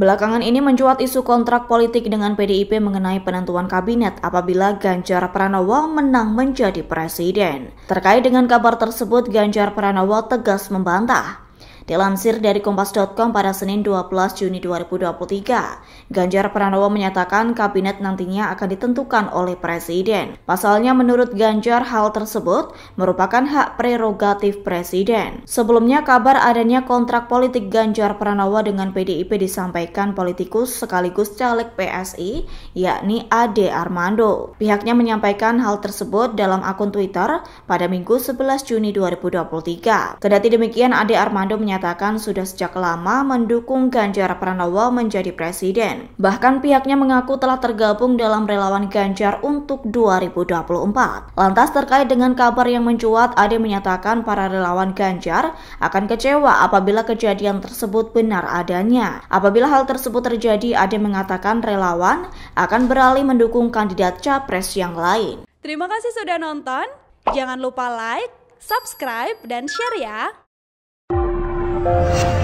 Belakangan ini mencuat isu kontrak politik dengan PDIP mengenai penentuan kabinet apabila Ganjar Pranowo menang menjadi presiden. Terkait dengan kabar tersebut, Ganjar Pranowo tegas membantah. Dilansir dari Kompas.com pada Senin 12 Juni 2023, Ganjar Pranowo menyatakan kabinet nantinya akan ditentukan oleh Presiden. Pasalnya menurut Ganjar hal tersebut merupakan hak prerogatif Presiden. Sebelumnya kabar adanya kontrak politik Ganjar Pranowo dengan PDIP disampaikan politikus sekaligus caleg PSI yakni Ade Armando. Pihaknya menyampaikan hal tersebut dalam akun Twitter pada Minggu 11 Juni 2023. Kedati demikian Ade Armando menyatakan menyatakan sudah sejak lama mendukung Ganjar Pranowo menjadi presiden. Bahkan pihaknya mengaku telah tergabung dalam relawan Ganjar untuk 2024. Lantas terkait dengan kabar yang mencuat, Ade menyatakan para relawan Ganjar akan kecewa apabila kejadian tersebut benar adanya. Apabila hal tersebut terjadi, Ade mengatakan relawan akan beralih mendukung kandidat capres yang lain. Terima kasih sudah nonton. Jangan lupa like, subscribe, dan share ya. Thank you.